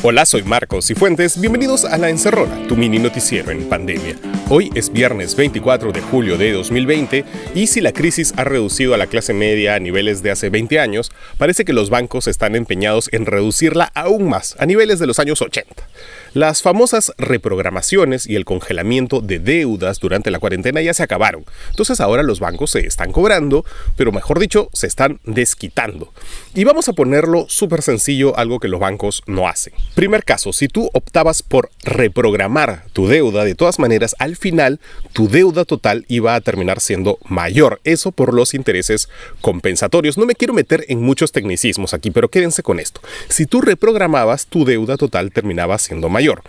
Hola, soy Marcos y Fuentes. Bienvenidos a La Encerrona, tu mini noticiero en pandemia. Hoy es viernes 24 de julio de 2020 y si la crisis ha reducido a la clase media a niveles de hace 20 años, parece que los bancos están empeñados en reducirla aún más, a niveles de los años 80. Las famosas reprogramaciones y el congelamiento de deudas durante la cuarentena ya se acabaron, entonces ahora los bancos se están cobrando, pero mejor dicho, se están desquitando. Y vamos a ponerlo súper sencillo, algo que los bancos no hacen. Primer caso, si tú optabas por reprogramar tu deuda, de todas maneras, al final tu deuda total iba a terminar siendo mayor. Eso por los intereses compensatorios. No me quiero meter en muchos tecnicismos aquí, pero quédense con esto. Si tú reprogramabas, tu deuda total terminaba siendo mayor.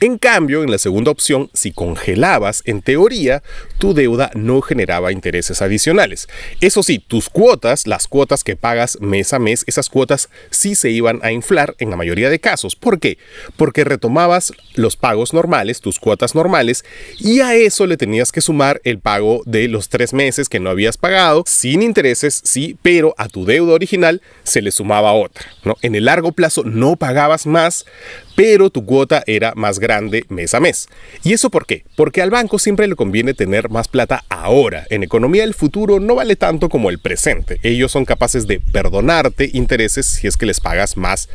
En cambio, en la segunda opción, si congelabas, en teoría, tu deuda no generaba intereses adicionales. Eso sí, tus cuotas, las cuotas que pagas mes a mes, esas cuotas sí se iban a inflar en la mayoría de casos. ¿Por qué? Porque retomabas los pagos normales, tus cuotas normales, y y a eso le tenías que sumar el pago de los tres meses que no habías pagado, sin intereses, sí, pero a tu deuda original se le sumaba otra. ¿no? En el largo plazo no pagabas más, pero tu cuota era más grande mes a mes. ¿Y eso por qué? Porque al banco siempre le conviene tener más plata ahora. En economía el futuro no vale tanto como el presente. Ellos son capaces de perdonarte intereses si es que les pagas más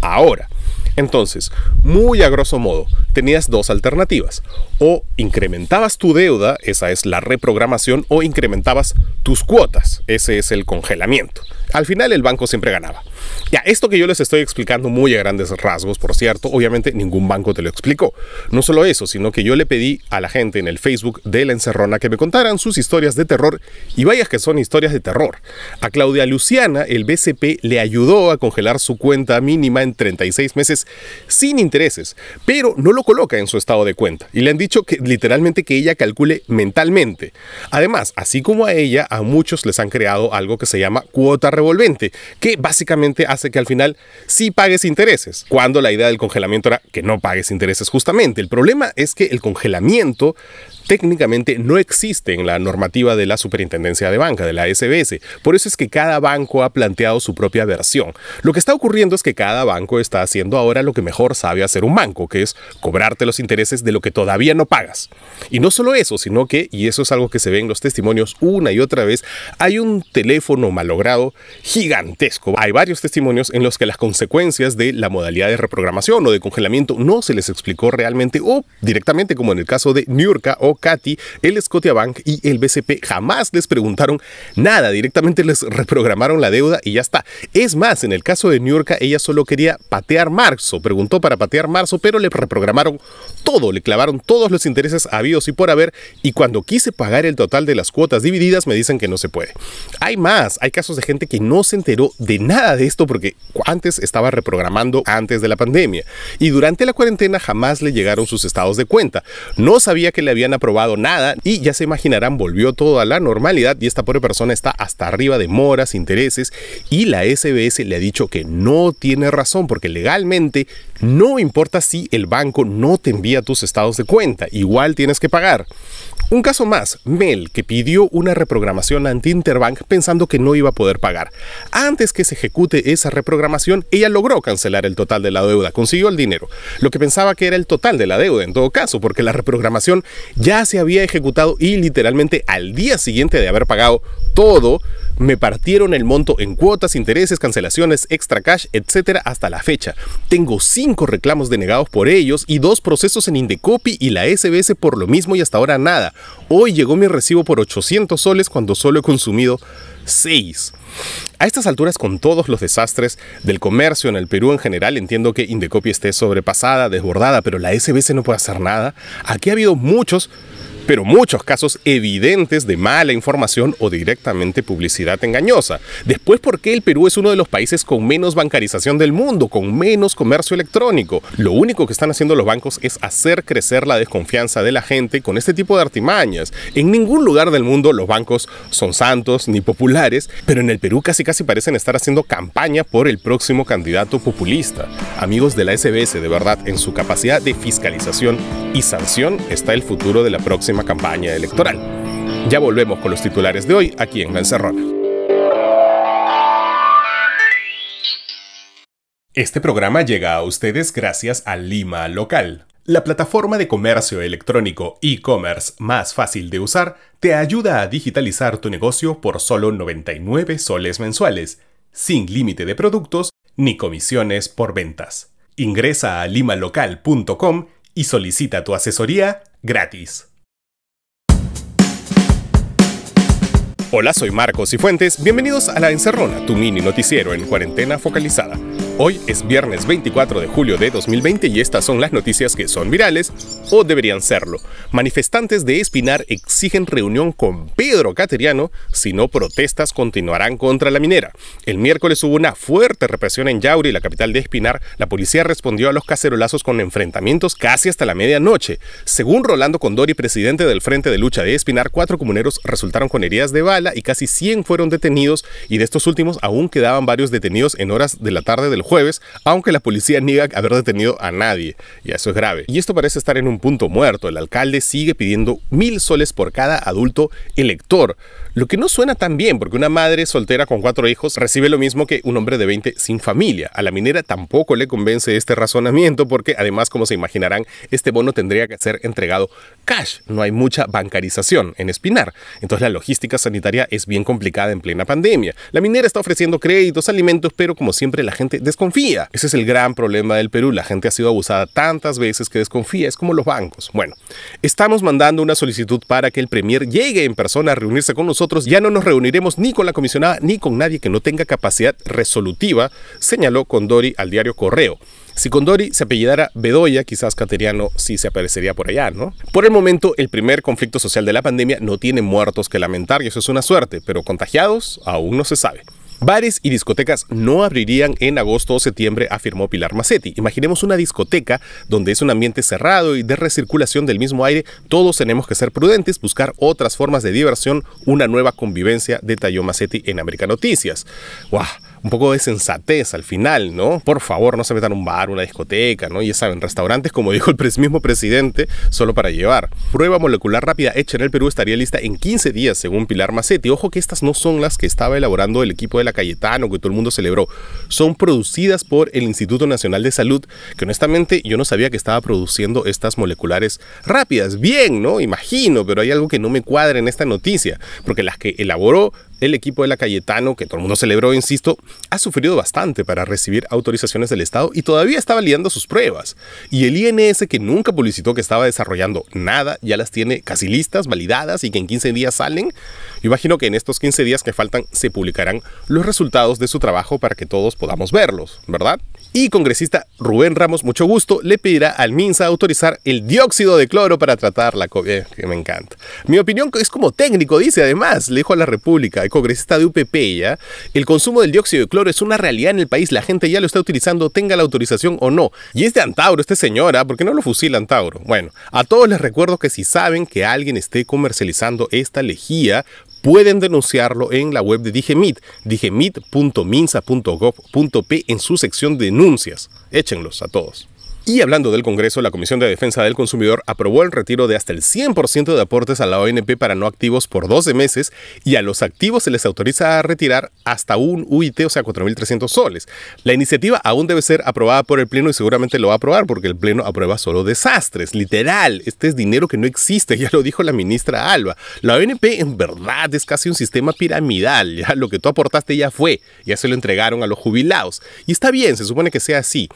ahora. Entonces, muy a grosso modo, tenías dos alternativas. O incrementabas tu deuda, esa es la reprogramación, o incrementabas tus cuotas, ese es el congelamiento. Al final el banco siempre ganaba. Ya, esto que yo les estoy explicando muy a grandes rasgos, por cierto, obviamente ningún banco te lo explicó. No solo eso, sino que yo le pedí a la gente en el Facebook de La Encerrona que me contaran sus historias de terror y vayas que son historias de terror. A Claudia Luciana, el BCP le ayudó a congelar su cuenta mínima en 36 meses sin intereses, pero no lo coloca en su estado de cuenta y le han dicho que literalmente que ella calcule mentalmente. Además, así como a ella, a muchos les han creado algo que se llama cuota revolvente, que básicamente hace que al final sí pagues intereses, cuando la idea del congelamiento era que no pagues intereses justamente. El problema es que el congelamiento técnicamente no existe en la normativa de la Superintendencia de Banca, de la SBS. Por eso es que cada banco ha planteado su propia versión. Lo que está ocurriendo es que cada banco está haciendo ahora lo que mejor sabe hacer un banco, que es cobrarte los intereses de lo que todavía no pagas. Y no solo eso, sino que, y eso es algo que se ve en los testimonios una y otra vez, hay un teléfono malogrado gigantesco. Hay varios testimonios en los que las consecuencias de la modalidad de reprogramación o de congelamiento no se les explicó realmente o directamente, como en el caso de Niurka o Katy, el Bank y el BCP jamás les preguntaron nada, directamente les reprogramaron la deuda y ya está. Es más, en el caso de Niurka, ella solo quería patear marzo, preguntó para patear marzo, pero le reprogramaron todo, le clavaron todos los intereses habidos y por haber y cuando quise pagar el total de las cuotas divididas me dicen que no se puede. Hay más, hay casos de gente que no se enteró de nada de esto porque antes estaba reprogramando antes de la pandemia y durante la cuarentena jamás le llegaron sus estados de cuenta. No sabía que le habían aprobado nada y ya se imaginarán, volvió todo a la normalidad y esta pobre persona está hasta arriba de moras, intereses y la SBS le ha dicho que no tiene razón porque legalmente no importa si el banco no te envía tus estados de cuenta, igual tienes que pagar. Un caso más, Mel, que pidió una reprogramación ante interbank pensando que no iba a poder pagar. Antes que se ejecute esa reprogramación, ella logró cancelar el total de la deuda, consiguió el dinero, lo que pensaba que era el total de la deuda en todo caso, porque la reprogramación ya se había ejecutado y literalmente al día siguiente de haber pagado todo, me partieron el monto en cuotas, intereses, cancelaciones, extra cash, etcétera, hasta la fecha. Tengo cinco reclamos denegados por ellos y dos procesos en Indecopy y la SBS por lo mismo y hasta ahora nada. Hoy llegó mi recibo por 800 soles cuando solo he consumido 6. A estas alturas, con todos los desastres del comercio en el Perú en general, entiendo que Indecopi esté sobrepasada, desbordada, pero la SBC no puede hacer nada. Aquí ha habido muchos pero muchos casos evidentes de mala información o directamente publicidad engañosa. Después, ¿por qué el Perú es uno de los países con menos bancarización del mundo, con menos comercio electrónico? Lo único que están haciendo los bancos es hacer crecer la desconfianza de la gente con este tipo de artimañas. En ningún lugar del mundo los bancos son santos ni populares, pero en el Perú casi casi parecen estar haciendo campaña por el próximo candidato populista. Amigos de la SBS, de verdad, en su capacidad de fiscalización y sanción está el futuro de la próxima campaña electoral. Ya volvemos con los titulares de hoy aquí en La Encerrona. Este programa llega a ustedes gracias a Lima Local. La plataforma de comercio electrónico e-commerce más fácil de usar te ayuda a digitalizar tu negocio por solo 99 soles mensuales, sin límite de productos ni comisiones por ventas. Ingresa a limalocal.com y solicita tu asesoría gratis. Hola, soy Marcos y Fuentes. Bienvenidos a La Encerrona, tu mini noticiero en cuarentena focalizada. Hoy es viernes 24 de julio de 2020 y estas son las noticias que son virales o deberían serlo. Manifestantes de Espinar exigen reunión con Pedro Cateriano, si no protestas continuarán contra la minera. El miércoles hubo una fuerte represión en Yauri, la capital de Espinar. La policía respondió a los cacerolazos con enfrentamientos casi hasta la medianoche. Según Rolando Condori, presidente del Frente de Lucha de Espinar, cuatro comuneros resultaron con heridas de bala y casi 100 fueron detenidos y de estos últimos aún quedaban varios detenidos en horas de la tarde del jueves, aunque la policía niega haber detenido a nadie, y eso es grave. Y esto parece estar en un punto muerto. El alcalde sigue pidiendo mil soles por cada adulto elector, lo que no suena tan bien, porque una madre soltera con cuatro hijos recibe lo mismo que un hombre de 20 sin familia. A la minera tampoco le convence este razonamiento, porque además, como se imaginarán, este bono tendría que ser entregado cash. No hay mucha bancarización en Espinar. Entonces la logística sanitaria es bien complicada en plena pandemia. La minera está ofreciendo créditos, alimentos, pero como siempre la gente de desconfía. Ese es el gran problema del Perú. La gente ha sido abusada tantas veces que desconfía. Es como los bancos. Bueno, estamos mandando una solicitud para que el Premier llegue en persona a reunirse con nosotros. Ya no nos reuniremos ni con la comisionada ni con nadie que no tenga capacidad resolutiva, señaló Condori al diario Correo. Si Condori se apellidara Bedoya, quizás Cateriano sí se aparecería por allá, ¿no? Por el momento, el primer conflicto social de la pandemia no tiene muertos que lamentar y eso es una suerte, pero contagiados aún no se sabe. Bares y discotecas no abrirían en agosto o septiembre, afirmó Pilar Macetti. Imaginemos una discoteca donde es un ambiente cerrado y de recirculación del mismo aire. Todos tenemos que ser prudentes, buscar otras formas de diversión, una nueva convivencia, detalló Macetti en América Noticias un poco de sensatez al final, ¿no? Por favor, no se metan a un bar, una discoteca, ¿no? Ya saben, restaurantes, como dijo el mismo presidente, solo para llevar. Prueba molecular rápida hecha en el Perú estaría lista en 15 días, según Pilar Macetti. Ojo que estas no son las que estaba elaborando el equipo de la Cayetano, que todo el mundo celebró. Son producidas por el Instituto Nacional de Salud, que honestamente yo no sabía que estaba produciendo estas moleculares rápidas. Bien, ¿no? Imagino, pero hay algo que no me cuadra en esta noticia, porque las que elaboró el equipo de la Cayetano, que todo el mundo celebró, insisto, ha sufrido bastante para recibir autorizaciones del Estado y todavía está validando sus pruebas. Y el INS, que nunca publicitó que estaba desarrollando nada, ya las tiene casi listas, validadas y que en 15 días salen. Imagino que en estos 15 días que faltan se publicarán los resultados de su trabajo para que todos podamos verlos, ¿verdad? Y congresista Rubén Ramos, mucho gusto, le pedirá al MINSA autorizar el dióxido de cloro para tratar la COVID, eh, que me encanta. Mi opinión es como técnico, dice además, le dijo a la República congresista de UPP, ¿ya? El consumo del dióxido de cloro es una realidad en el país, la gente ya lo está utilizando, tenga la autorización o no. Y es de Antauro, este señora, ¿ah? ¿por qué no lo fusila Antauro? Bueno, a todos les recuerdo que si saben que alguien esté comercializando esta lejía, pueden denunciarlo en la web de Digemit, digemit.minsa.gov.p en su sección de denuncias. Échenlos a todos. Y hablando del Congreso, la Comisión de Defensa del Consumidor aprobó el retiro de hasta el 100% de aportes a la ONP para no activos por 12 meses y a los activos se les autoriza a retirar hasta un UIT, o sea, 4.300 soles. La iniciativa aún debe ser aprobada por el Pleno y seguramente lo va a aprobar porque el Pleno aprueba solo desastres, literal. Este es dinero que no existe, ya lo dijo la ministra Alba. La ONP en verdad es casi un sistema piramidal, ya lo que tú aportaste ya fue, ya se lo entregaron a los jubilados. Y está bien, se supone que sea así.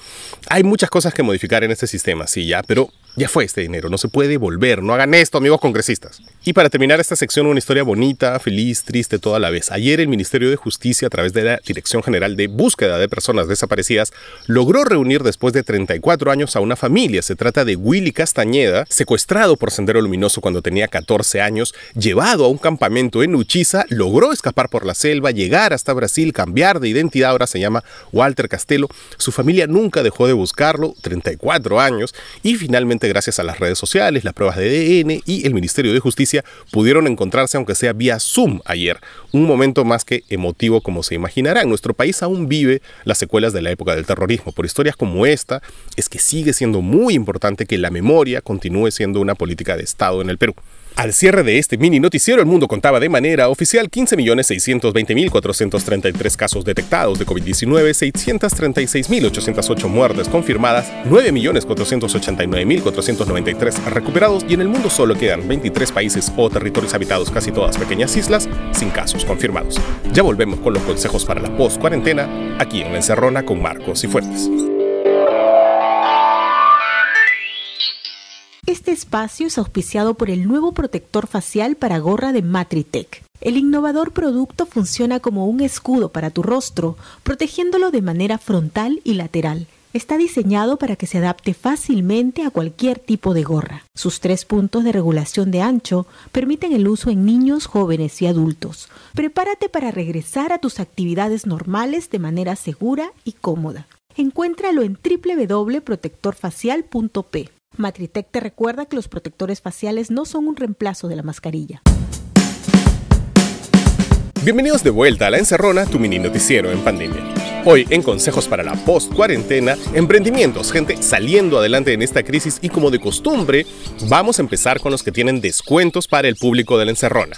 Hay muchas cosas que modificar en este sistema, sí, ya, pero ya fue este dinero, no se puede volver, no hagan esto, amigos congresistas. Y para terminar esta sección, una historia bonita, feliz, triste, toda la vez. Ayer el Ministerio de Justicia, a través de la Dirección General de Búsqueda de Personas Desaparecidas, logró reunir después de 34 años a una familia. Se trata de Willy Castañeda, secuestrado por Sendero Luminoso cuando tenía 14 años, llevado a un campamento en Uchiza, logró escapar por la selva, llegar hasta Brasil, cambiar de identidad, ahora se llama Walter Castelo. Su familia nunca dejó de buscarlo, 34 años, y finalmente gracias a las redes sociales, las pruebas de ADN y el Ministerio de Justicia, pudieron encontrarse, aunque sea vía Zoom ayer, un momento más que emotivo como se imaginará. Nuestro país aún vive las secuelas de la época del terrorismo. Por historias como esta, es que sigue siendo muy importante que la memoria continúe siendo una política de Estado en el Perú. Al cierre de este mini noticiero, el mundo contaba de manera oficial 15.620.433 casos detectados de COVID-19, 636.808 muertes confirmadas, 9.489.493 recuperados y en el mundo solo quedan 23 países o territorios habitados, casi todas pequeñas islas, sin casos confirmados. Ya volvemos con los consejos para la post-cuarentena, aquí en La Encerrona con Marcos y Fuertes. Este espacio es auspiciado por el nuevo protector facial para gorra de Matritech. El innovador producto funciona como un escudo para tu rostro, protegiéndolo de manera frontal y lateral. Está diseñado para que se adapte fácilmente a cualquier tipo de gorra. Sus tres puntos de regulación de ancho permiten el uso en niños, jóvenes y adultos. Prepárate para regresar a tus actividades normales de manera segura y cómoda. Encuéntralo en www.protectorfacial.p. Matritec te recuerda que los protectores faciales no son un reemplazo de la mascarilla. Bienvenidos de vuelta a La Encerrona, tu mini noticiero en pandemia. Hoy en Consejos para la Post-Cuarentena, emprendimientos, gente saliendo adelante en esta crisis y como de costumbre, vamos a empezar con los que tienen descuentos para el público de La Encerrona.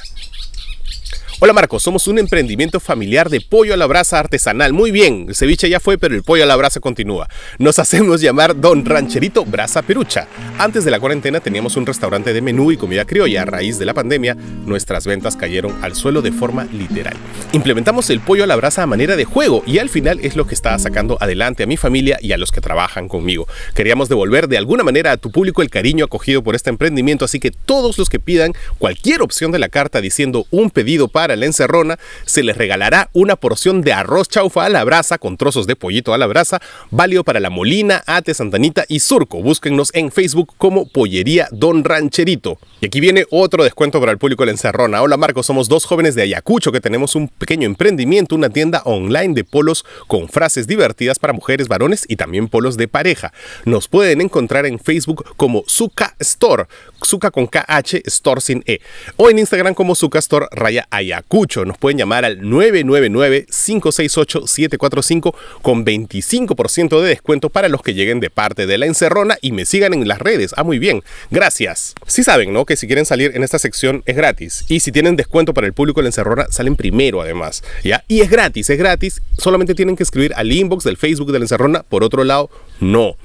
Hola Marco, somos un emprendimiento familiar de pollo a la brasa artesanal. Muy bien, el ceviche ya fue, pero el pollo a la brasa continúa. Nos hacemos llamar Don Rancherito Brasa Perucha. Antes de la cuarentena teníamos un restaurante de menú y comida criolla. A raíz de la pandemia, nuestras ventas cayeron al suelo de forma literal. Implementamos el pollo a la brasa a manera de juego y al final es lo que está sacando adelante a mi familia y a los que trabajan conmigo. Queríamos devolver de alguna manera a tu público el cariño acogido por este emprendimiento, así que todos los que pidan cualquier opción de la carta diciendo un pedido para a la encerrona, se les regalará una porción de arroz chaufa a la brasa con trozos de pollito a la brasa, válido para La Molina, Ate, Santanita y Surco. Búsquennos en Facebook como Pollería Don Rancherito. Y aquí viene otro descuento para el público de la encerrona. Hola Marcos, somos dos jóvenes de Ayacucho que tenemos un pequeño emprendimiento, una tienda online de polos con frases divertidas para mujeres, varones y también polos de pareja. Nos pueden encontrar en Facebook como suka Store, suka con KH, Store sin E, o en Instagram como Zuka Store Raya Aya Cucho, Nos pueden llamar al 999-568-745 con 25% de descuento para los que lleguen de parte de La Encerrona y me sigan en las redes. Ah, muy bien. Gracias. si saben, ¿no? Que si quieren salir en esta sección es gratis. Y si tienen descuento para el público de La Encerrona, salen primero además. ¿ya? Y es gratis, es gratis. Solamente tienen que escribir al inbox del Facebook de La Encerrona. Por otro lado, no.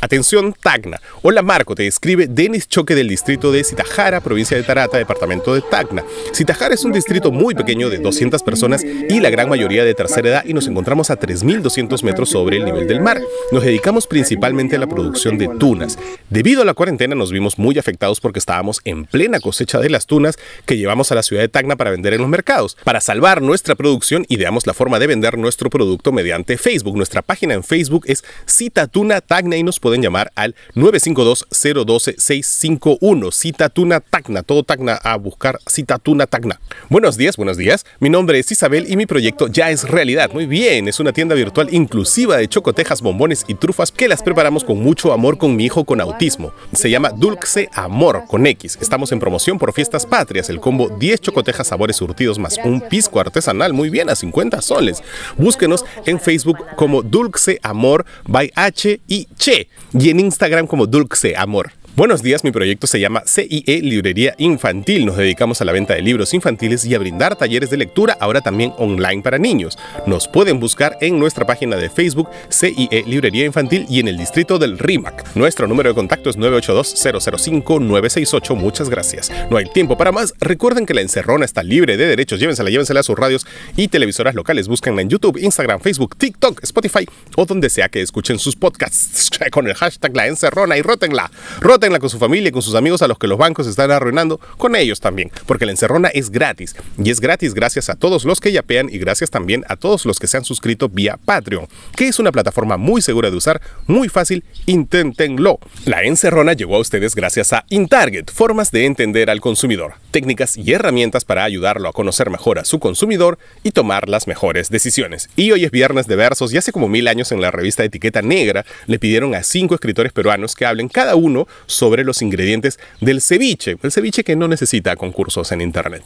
Atención, Tacna. Hola Marco, te escribe Denis Choque del distrito de Sitajara, provincia de Tarata, departamento de Tacna. Sitajara es un distrito muy muy pequeño de 200 personas y la gran mayoría de tercera edad y nos encontramos a 3.200 metros sobre el nivel del mar. Nos dedicamos principalmente a la producción de tunas. Debido a la cuarentena nos vimos muy afectados porque estábamos en plena cosecha de las tunas que llevamos a la ciudad de Tacna para vender en los mercados. Para salvar nuestra producción ideamos la forma de vender nuestro producto mediante Facebook. Nuestra página en Facebook es Cita Tuna Tacna y nos pueden llamar al 952-012-651. Cita Tuna Tacna, todo Tacna a buscar Cita Tuna Tacna. Buenos días buenos días. Mi nombre es Isabel y mi proyecto ya es realidad. Muy bien, es una tienda virtual inclusiva de chocotejas, bombones y trufas que las preparamos con mucho amor con mi hijo con autismo. Se llama Dulce Amor con X. Estamos en promoción por Fiestas Patrias, el combo 10 chocotejas sabores surtidos más un pisco artesanal, muy bien, a 50 soles. Búsquenos en Facebook como Dulce Amor by H y Che y en Instagram como Dulce Amor. Buenos días, mi proyecto se llama CIE Librería Infantil. Nos dedicamos a la venta de libros infantiles y a brindar talleres de lectura, ahora también online para niños. Nos pueden buscar en nuestra página de Facebook CIE Librería Infantil y en el distrito del RIMAC. Nuestro número de contacto es 982-005-968. Muchas gracias. No hay tiempo para más. Recuerden que la encerrona está libre de derechos. Llévensela, llévensela a sus radios y televisoras locales. Búsquenla en YouTube, Instagram, Facebook, TikTok, Spotify o donde sea que escuchen sus podcasts con el hashtag La Encerrona y rótenla. rótenla la con su familia, y con sus amigos a los que los bancos están arruinando, con ellos también, porque la encerrona es gratis. Y es gratis gracias a todos los que yapean y gracias también a todos los que se han suscrito vía Patreon, que es una plataforma muy segura de usar, muy fácil, inténtenlo. La encerrona llegó a ustedes gracias a Intarget, formas de entender al consumidor técnicas y herramientas para ayudarlo a conocer mejor a su consumidor y tomar las mejores decisiones. Y hoy es viernes de versos y hace como mil años en la revista Etiqueta Negra le pidieron a cinco escritores peruanos que hablen cada uno sobre los ingredientes del ceviche, el ceviche que no necesita concursos en internet.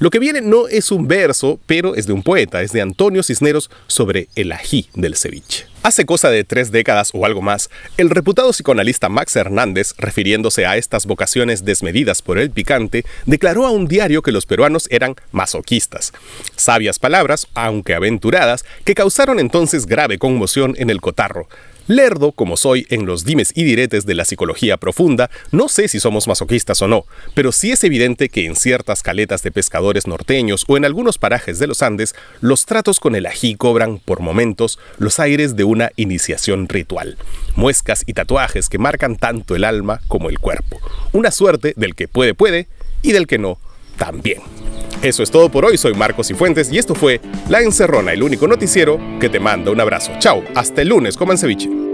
Lo que viene no es un verso, pero es de un poeta, es de Antonio Cisneros sobre el ají del ceviche. Hace cosa de tres décadas o algo más, el reputado psicoanalista Max Hernández, refiriéndose a estas vocaciones desmedidas por el picante, declaró a un diario que los peruanos eran masoquistas. Sabias palabras, aunque aventuradas, que causaron entonces grave conmoción en el cotarro. Lerdo como soy en los dimes y diretes de la psicología profunda, no sé si somos masoquistas o no, pero sí es evidente que en ciertas caletas de pescadores norteños o en algunos parajes de los Andes, los tratos con el ají cobran, por momentos, los aires de una iniciación ritual. Muescas y tatuajes que marcan tanto el alma como el cuerpo. Una suerte del que puede puede y del que no también. Eso es todo por hoy, soy Marcos Cifuentes y esto fue La Encerrona, el único noticiero que te manda un abrazo. Chao, hasta el lunes, con ceviche.